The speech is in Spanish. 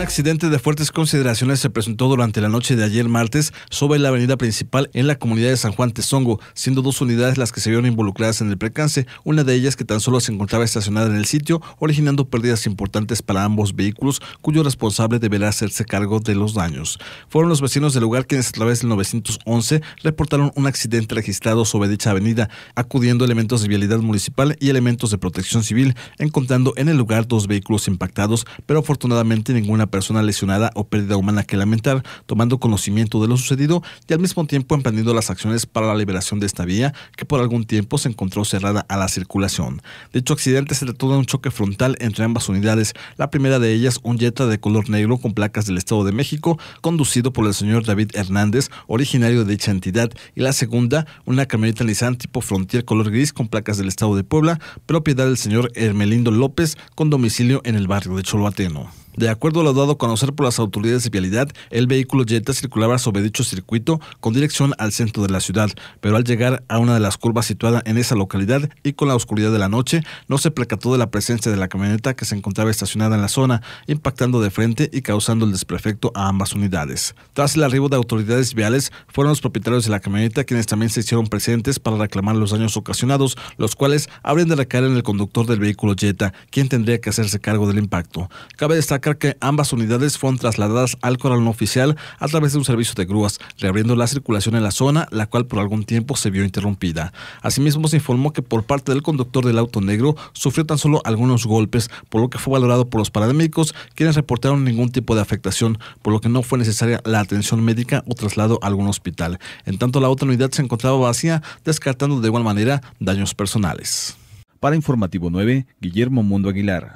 Un accidente de fuertes consideraciones se presentó durante la noche de ayer martes sobre la avenida principal en la comunidad de San Juan Tezongo, siendo dos unidades las que se vieron involucradas en el percance, una de ellas que tan solo se encontraba estacionada en el sitio, originando pérdidas importantes para ambos vehículos, cuyo responsable deberá hacerse cargo de los daños. Fueron los vecinos del lugar quienes a través del 911 reportaron un accidente registrado sobre dicha avenida, acudiendo elementos de vialidad municipal y elementos de protección civil, encontrando en el lugar dos vehículos impactados, pero afortunadamente ninguna persona lesionada o pérdida humana que lamentar, tomando conocimiento de lo sucedido y al mismo tiempo emprendiendo las acciones para la liberación de esta vía que por algún tiempo se encontró cerrada a la circulación. Dicho accidente se trató de un choque frontal entre ambas unidades, la primera de ellas un Jetta de color negro con placas del Estado de México, conducido por el señor David Hernández, originario de dicha entidad, y la segunda, una camioneta Nissan tipo Frontier color gris con placas del Estado de Puebla, propiedad del señor Hermelindo López, con domicilio en el barrio de Choloateno. De acuerdo a lo dado a conocer por las autoridades de vialidad, el vehículo Jetta circulaba sobre dicho circuito con dirección al centro de la ciudad, pero al llegar a una de las curvas situada en esa localidad y con la oscuridad de la noche, no se percató de la presencia de la camioneta que se encontraba estacionada en la zona, impactando de frente y causando el desprefecto a ambas unidades. Tras el arribo de autoridades viales, fueron los propietarios de la camioneta quienes también se hicieron presentes para reclamar los daños ocasionados, los cuales habrían de recaer en el conductor del vehículo Jetta, quien tendría que hacerse cargo del impacto. Cabe destacar que ambas unidades fueron trasladadas al corral no oficial a través de un servicio de grúas, reabriendo la circulación en la zona, la cual por algún tiempo se vio interrumpida. Asimismo, se informó que por parte del conductor del auto negro sufrió tan solo algunos golpes, por lo que fue valorado por los paramédicos, quienes reportaron ningún tipo de afectación, por lo que no fue necesaria la atención médica o traslado a algún hospital. En tanto, la otra unidad se encontraba vacía, descartando de igual manera daños personales. Para Informativo 9, Guillermo Mundo Aguilar.